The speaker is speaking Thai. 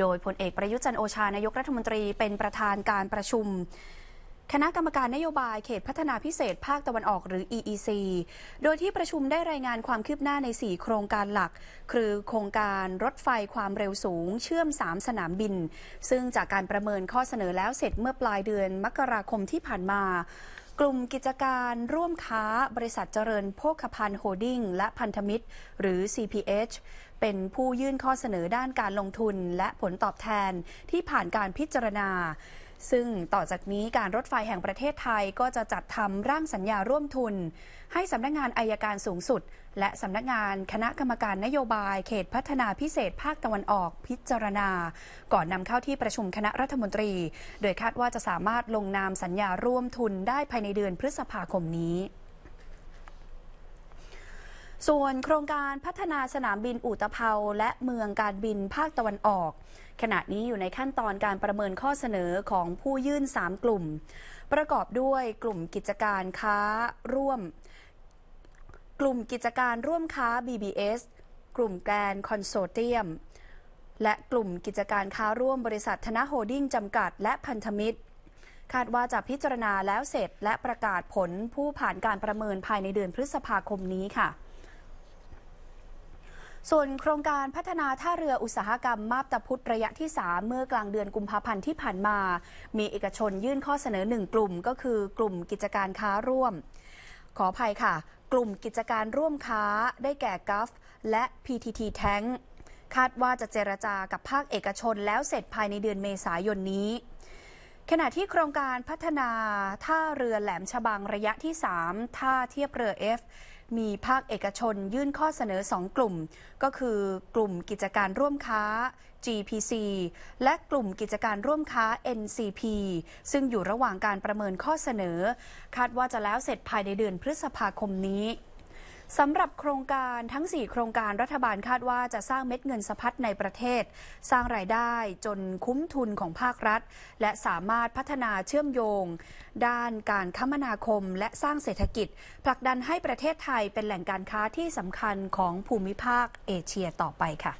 โดยพลเอกประยุจันโอชานายกรัฐมนตรี เป็นประธานการประชุมคณะกรรมการนโยบายเขตพัฒนาพิเศษภาคตะวันออกหรือ EEC โดยที่ประชุมได้รายงานความคืบหน้าใน 4 โครงการหลัก คือโครงการรถไฟความเร็วสูงเชื่อม 3 สนามบิน ซึ่งจากการประเมินข้อเสนอแล้วเสร็จเมื่อปลายเดือนมกราคมที่ผ่านมา กลุ่มกิจการร่วมค้าบริษัทเจริญ โภคภัณฑ์โฮดิ้งและพันธมิตร หรือ CPH เป็นผู้ยื่นข้อเสนอด้านการลงทุน และผลตอบแทนที่ผ่านการพิจารณาซึ่งต่อจากนี้การรถไฟแห่งประเทศไทยก็จะจัดทำร่างสัญญาร่วมทุน ให้สำนักงงานอายการสูงสุด และสำนักงงานคณะกรรมการนโยบายเขตพัฒนาพิเศษภาคตะวันออกพิจารณา ก่อนนำเข้าที่ประชุมคณะรัฐมนตรี โดยคาดว่าจะสามารถลงนามสัญญาร่วมทุนได้ภายในเดือนพฤษภาคมนี้ส่วนโครงการพัฒนาสนามบินอุตภเปาและเมืองการบินภาคตะวันออก ขณะนี้อยู่ในขั้นตอนการประเมินข้อเสนอของผู้ยื่น 3 กลุ่ม ประกอบด้วยกลุ่มกิจการค้าร่วม กลุ่มกิจการร่วมค้า BBS กลุ่มแกรนคอนโซเทียมและกลุ่มกิจการค้าร่วมบริษัทธนโฮดิ้งจำกัดและพันธมิตร คาดว่าจะพิจารณาแล้วเสร็จ และประกาศผลผู้ผ่านการประเมินภายในเดือนพฤษภาคมนี้ค่ะส่วนโครงการพัฒนาท่าเรืออุตสาหกรรมมาบตาพุธระยะที่ 3 เมื่อกลางเดือนกุมภาพันธ์ที่ผ่านมา มีเอกชนยื่นข้อเสนอหนึ่งกลุ่ม ก็คือกลุ่มกิจการค้าร่วม ขออภัยค่ะ กลุ่มกิจการร่วมค้าได้แก่กัฟและ PTT Tank คาดว่าจะเจรจากับภาคเอกชนแล้วเสร็จภายในเดือนเมษายนนี้ขณะที่โครงการพัฒนาท่าเรือแหลมฉบังระยะที่ 3 ท่าเทียบเรือ F มีภาคเอกชนยื่นข้อเสนอ 2 กลุ่ม ก็คือกลุ่มกิจการร่วมค้า GPC และกลุ่มกิจการร่วมค้า NCP ซึ่งอยู่ระหว่างการประเมินข้อเสนอคาดว่าจะแล้วเสร็จภายในเดือนพฤษภาคมนี้สำหรับโครงการทั้ง 4 โครงการรัฐบาลคาดว่าจะสร้างเม็ดเงินสะพัดในประเทศ สร้างรายได้จนคุ้มทุนของภาครัฐ และสามารถพัฒนาเชื่อมโยงด้านการคมนาคมและสร้างเศรษฐกิจ ผลักดันให้ประเทศไทยเป็นแหล่งการค้าที่สำคัญของภูมิภาคเอเชียต่อไปค่ะ